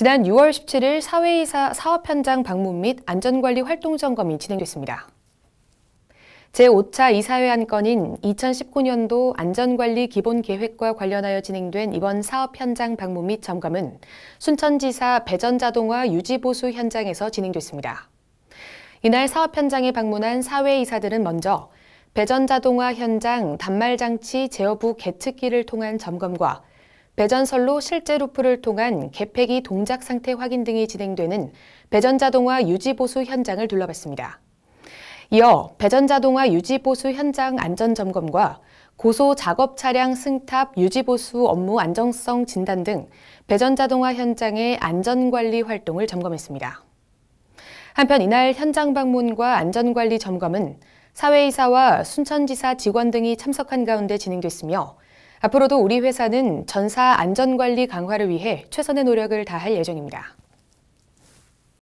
지난 6월 17일 사회이사 사업 현장 방문 및 안전관리 활동 점검이 진행됐습니다. 제5차 이사회 안 건인 2019년도 안전관리 기본계획과 관련하여 진행된 이번 사업 현장 방문 및 점검은 순천지사 배전자동화 유지보수 현장에서 진행됐습니다. 이날 사업 현장에 방문한 사회이사들은 먼저 배전자동화 현장 단말장치 제어부 개측기를 통한 점검과 배전설로 실제 루프를 통한 개폐기 동작 상태 확인 등이 진행되는 배전자동화 유지보수 현장을 둘러봤습니다. 이어 배전자동화 유지보수 현장 안전점검과 고소 작업 차량 승탑 유지보수 업무 안정성 진단 등 배전자동화 현장의 안전관리 활동을 점검했습니다. 한편 이날 현장 방문과 안전관리 점검은 사회이사와 순천지사 직원 등이 참석한 가운데 진행됐으며 앞으로도 우리 회사는 전사 안전관리 강화를 위해 최선의 노력을 다할 예정입니다.